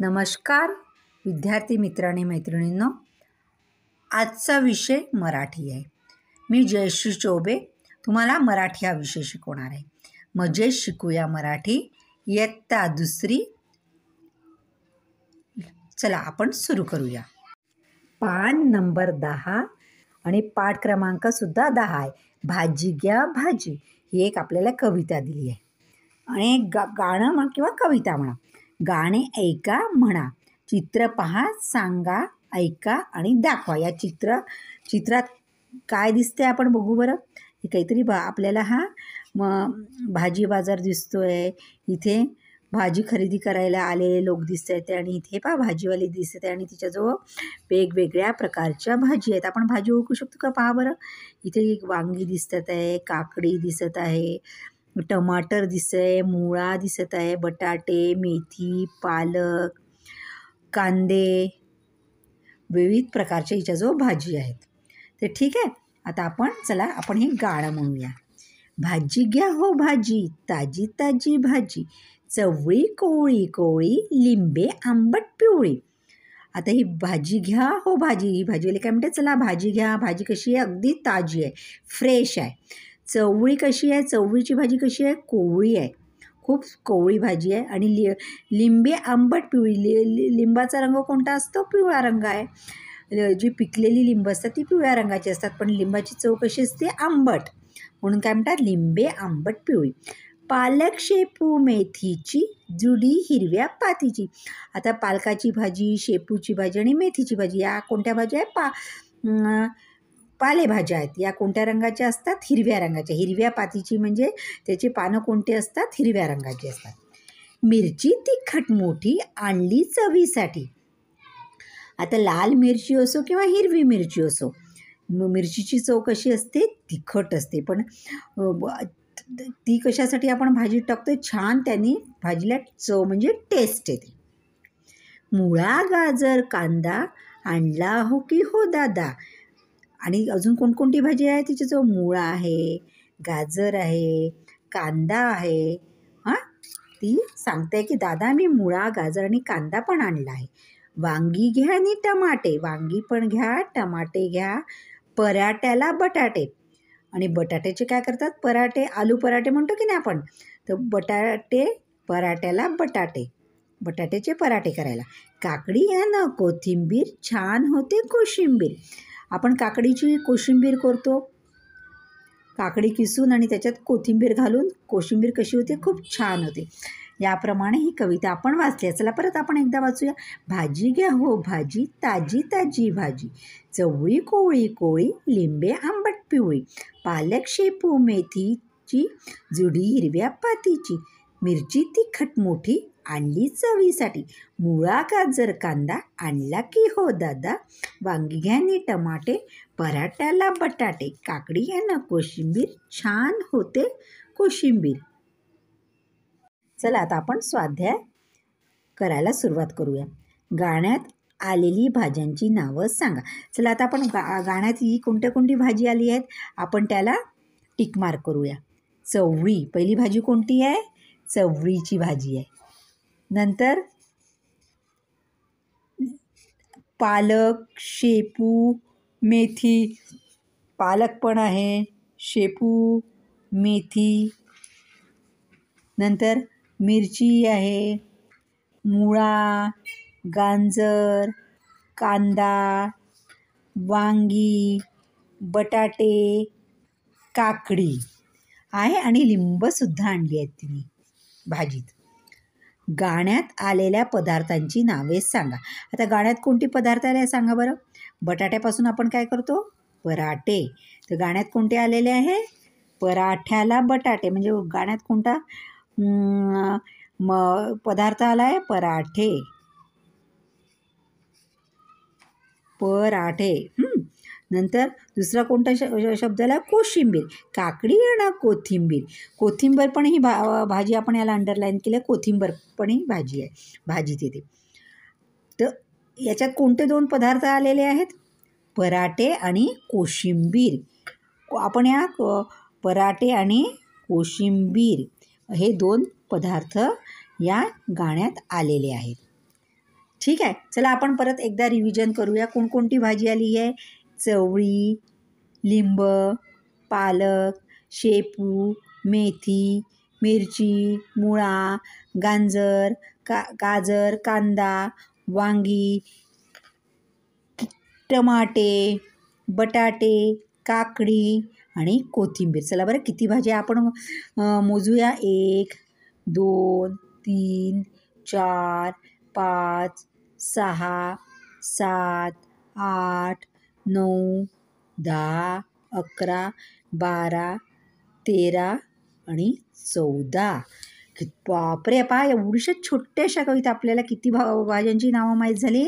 नमस्कार विद्यार्थी मित्रांनी मैत्रिणींनो आजचा विषय मराठी आहे मी जयश्री चोबे तुम्हाला मराठी हा विषय शिकवणार आहे मजे शिकूया मराठी इयत्ता दुसरी चला आपण सुरू करूया पान नंबर दहा आणि पाठ क्रमांकसुद्धा दहा आहे भाजी घ्या भाजी ही एक आपल्याला कविता दिली आहे आणि गा गाणं म्हणा किंवा कविता म्हणा गाणे ऐका म्हणा चित्र पहा सांगा ऐका आणि दाखवा या चित्र चित्रात काय दिसते आपण बघू बरं हे काहीतरी बा आपल्याला हा मग भाजी बाजार दिसतो आहे इथे भाजी खरेदी करायला आलेले लोक दिसत आहेत आणि इथे पहा भाजीवाली दिसत आहे आणि तिच्याजवळ वेगवेगळ्या प्रकारच्या भाजी आहेत आपण भाजी ओळखू शकतो का पहा बरं इथे एक वांगी दिसत आहे काकडी दिसत आहे टमाटर आहे मुळा दिसत आहे बटाटे मेथी पालक कांदे विविध प्रकारच्या हिच्या जो भाजी आहेत तर ठीक आहे आता आपण चला आपण हे गाळं म्हणूया भाजी घ्या हो भाजी ताजी ताजी भाजी चवळी कोवळी कोवळी लिंबे आंबट पिवळी आता ही भाजी घ्या हो भाजी ही भाजीवाली काय म्हणते चला भाजी घ्या भाजी कशी आहे अगदी ताजी आहे फ्रेश आहे चवळी कशी आहे चवळीची भाजी कशी आहे कोवळी आहे खूप कोवळी भाजी आहे आणि लि लिंबी आंबट पिवळी लि लि लिंबाचा रंग कोणता असतो पिवळा रंग आहे जी पिकलेली लिंब असतात ती पिवळ्या रंगाची असतात पण लिंबाची चव कशी असते आंबट म्हणून काय म्हणतात लिंबे आंबट पिवळी पालक शेपू मेथीची जुडी हिरव्या पातीची आता पालकाची भाजी शेपूची भाजी आणि मेथीची भाजी या कोणत्या भाज्या आहे पा पालेभाज्या आहेत या कोणत्या रंगाच्या असतात हिरव्या रंगाच्या हिरव्या पातीची म्हणजे त्याची पानं कोणती असतात हिरव्या रंगाची असतात मिरची तिखट मोठी आणली चवीसाठी आता लाल मिरची असो किंवा हिरवी मिरची असो मिरचीची चव कशी असते तिखट असते पण ती कशासाठी आपण भाजी टाकतो छान त्यांनी भाजीला चव म्हणजे टेस्ट येते मुळा गाजर कांदा आणला हो की हो दादा आणि अजून कोणकोणती भाजी आहे जो मुळा आहे गाजर आहे कांदा आहे हां ती सांगते की दादा मी मुळा गाजर आणि कांदा पण आणला आहे वांगी घ्या आणि टमाटे वांगी पण घ्या टमाटे घ्या पराट्याला बटाटे आणि बटाट्याचे काय करतात पराठे आलू पराठे म्हणतो की नाही आपण तर बटाटे पराट्याला बटाटे बटाट्याचे पराठे करायला काकडी घ्या ना कोथिंबीर छान होते कोशिंबीर आपण काकडीची कोशिंबीर करतो काकडी किसून आणि त्याच्यात कोथिंबीर घालून कोशिंबीर कशी होते खूप छान होते याप्रमाणे ही कविता आपण वाचली चला परत आपण एकदा वाचूया भाजी घ्या हो भाजी ताजी ताजी भाजी चवळी कोळी कोळी लिंबे आंबट पिवळी पालक शेपू मेथीची जुडी हिरव्या पातीची मिरची तिखट मोठी आणली चवीसाठी मुळा जर कांदा आणला की हो दादा वांगी वांग्याने टमाटे पराठ्याला बटाटे काकडी ना कोशिंबीर छान होते कोशिंबीर चला आता आपण स्वाध्याय करायला सुरुवात करूया गाण्यात आलेली भाज्यांची नावं सांगा चला आता आपण गा गाण्यात ही कोणत्या कोणती भाजी आली आहेत आपण त्याला टिकमार करूया चवळी पहिली भाजी कोणती आहे चवळीची भाजी आहे नंतर पालक शेपू मेथी पालक पण आहे शेपू मेथी नंतर मिरची आहे मुळा गाजर कांदा वांगी बटाटे काकडी आहे आणि लिंबसुद्धा आणली आहेत तिने भाजीत गाण्यात आलेल्या पदार्थांची नावे सांगा आता गाण्यात कोणती पदार्थ आले सांगा बरं बटाट्यापासून आपण काय करतो पराठे तर गाण्यात कोणते आलेले आहे पराठ्याला बटाटे म्हणजे गाण्यात कोणता म पदार्थ आला आहे पराठे पराठे नंतर दुसरा कोणता श शब्द आला कोशिंबीर काकडी आणि कोथिंबीर कोथिंबर पण ही भा भाजी आपण याला अंडरलाईन केलं कोथिंबर पण ही भाजी आहे भाजी तिथे तर याच्यात कोणते दोन पदार्थ आलेले आहेत पराठे आणि कोशिंबीर आपण या पराठे आणि कोशिंबीर हे दोन पदार्थ या गाण्यात आलेले आहेत ठीक आहे चला आपण परत एकदा रिव्हिजन करूया कोणकोणती भाजी आली आहे चवळी लिंब पालक शेपू मेथी मिरची मुळा गाजर का गाजर कांदा वांगी टमाटे बटाटे काकडी आणि कोथिंबीर चला बरं किती भाज्या आपण मोजूया एक दोन तीन चार पाच सहा सात आठ नऊ दहा अकरा बारा तेरा आणि चौदा बापरे पहा एवढीशा छोट्याशा कविता आपल्याला किती भा भाज्यांची नावं माहीत झाली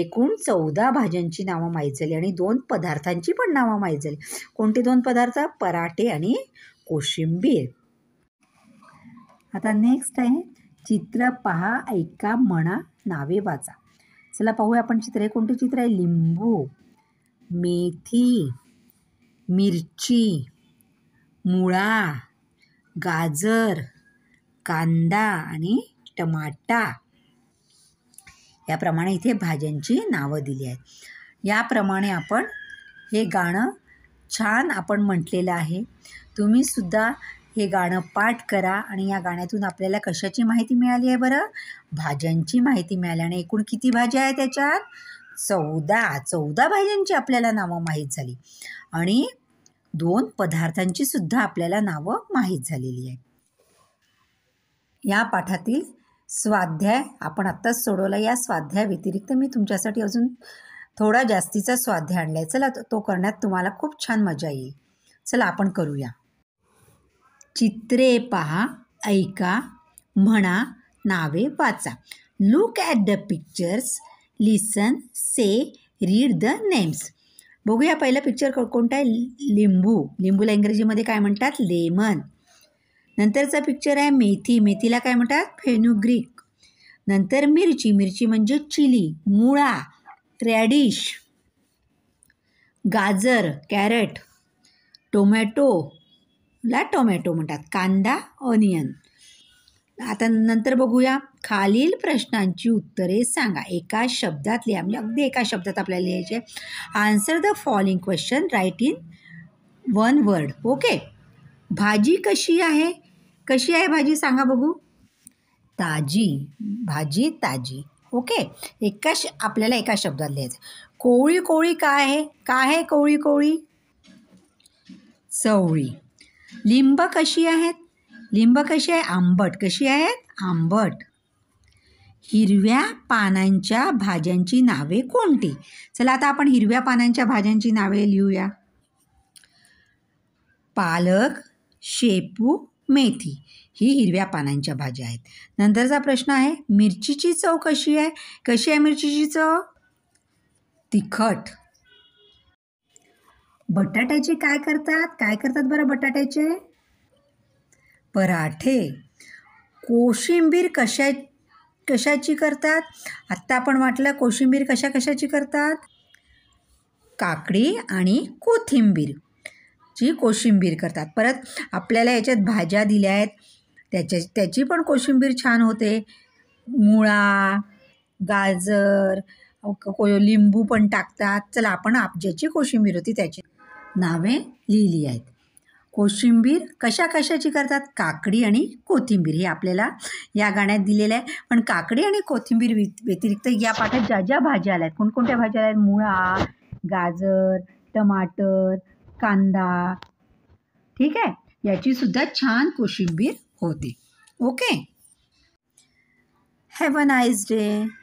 एकूण चौदा भाज्यांची नावं माहीत झाली आणि दोन पदार्थांची पण नावं माहीत झाली कोणते दोन पदार्थ पराठे आणि कोशिंबीर आता नेक्स्ट आहे चित्र पहा ऐका म्हणा नावे वाचा चला पाहूया आपण चित्र हे कोणते चित्र आहे लिंबू मेथी मिरची मुळा गाजर कांदा आणि टमाटा याप्रमाणे इथे भाज्यांची नावं दिली आहेत याप्रमाणे आपण हे गाणं छान आपण म्हटलेलं आहे तुम्हीसुद्धा हे गाणं पाठ करा आणि या गाण्यातून आपल्याला कशाची माहिती मिळाली आहे बरं भाज्यांची माहिती मिळाली आणि एकूण किती भाज्या आहेत त्याच्यात चौदा चौदा भाज्यांची आपल्याला नावं माहीत झाली आणि दोन पदार्थांची सुद्धा आपल्याला नावं माहीत झालेली आहे या पाठातील स्वाध्याय आपण आत्ताच सोडवला या स्वाध्याय व्यतिरिक्त मी तुमच्यासाठी अजून थोडा जास्तीचा स्वाध्याय आणलाय चला तो करण्यात तुम्हाला खूप छान मजा येईल चला आपण करूया चित्रे पहा ऐका म्हणा नावे वाचा look at the pictures listen say read the names बघूया पहिला पिक्चर कोणता आहे लिंबू लिंबूला इंग्रजीमध्ये काय म्हणतात लेमन नंतरचा पिक्चर आहे मेथी मेथीला काय म्हणतात फेनुग्रीक नंतर मिरची मिरची म्हणजे चिली मुळा रॅडिश गाजर कॅरेट टोमॅटोला टोमॅटो म्हणतात कांदा ऑनियन आता नंतर बघूया खालील प्रश्नांची उत्तरे सांगा एका शब्दात लिहा म्हणजे अगदी एका शब्दात आपल्याला लिहायचे answer the following question write in one word okay भाजी कशी आहे कशी आहे भाजी सांगा बघू ताजी भाजी ताजी ओके एका श आपल्याला एका शब्दात लिहायचं कोळी कोळी काय आहे काय आहे कोळी कोळी चवळी लिंब कशी आहेत लिंब कशी आहे आंबट कशी आहेत आंबट हिरव्या पानांच्या भाज्यांची नावे कोणती चला आता आपण हिरव्या पानांच्या भाज्यांची नावे लिहूया पालक शेपू मेथी ही हिरव्या पानांच्या भाज्या आहेत नंतरचा प्रश्न आहे मिरचीची चव कशी आहे कशी आहे मिरचीची चव तिखट बटाट्याचे काय करतात काय करतात बरं बटाट्याचे पराठे कोशिंबीर कशा कशाची करतात आत्ता आपण वाटलं कोशिंबीर कशा कशाची करतात काकडी आणि कोथिंबीर जी कोशिंबीर करतात परत आपल्याला याच्यात भाज्या दिल्या आहेत त्याच्या त्याची पण कोशिंबीर छान होते मुळा गाजर लिंबू पण टाकतात चला आपण आप ज्याची कोशिंबीर होती त्याची नावे लिहिली आहेत कोशिंबीर कशा कशाची करतात काकडी आणि कोथिंबीर हे आपल्याला या गाण्यात दिलेलं आहे पण काकडी आणि कोथिंबीर व्यतिरिक्त या पाठात ज्या ज्या भाज्या आल्या आहेत कोणकोणत्या भाज्या आल्या आहेत मुळा गाजर टमाटर कांदा ठीक आहे याची सुद्धा छान कोशिंबीर होते okay have a nice day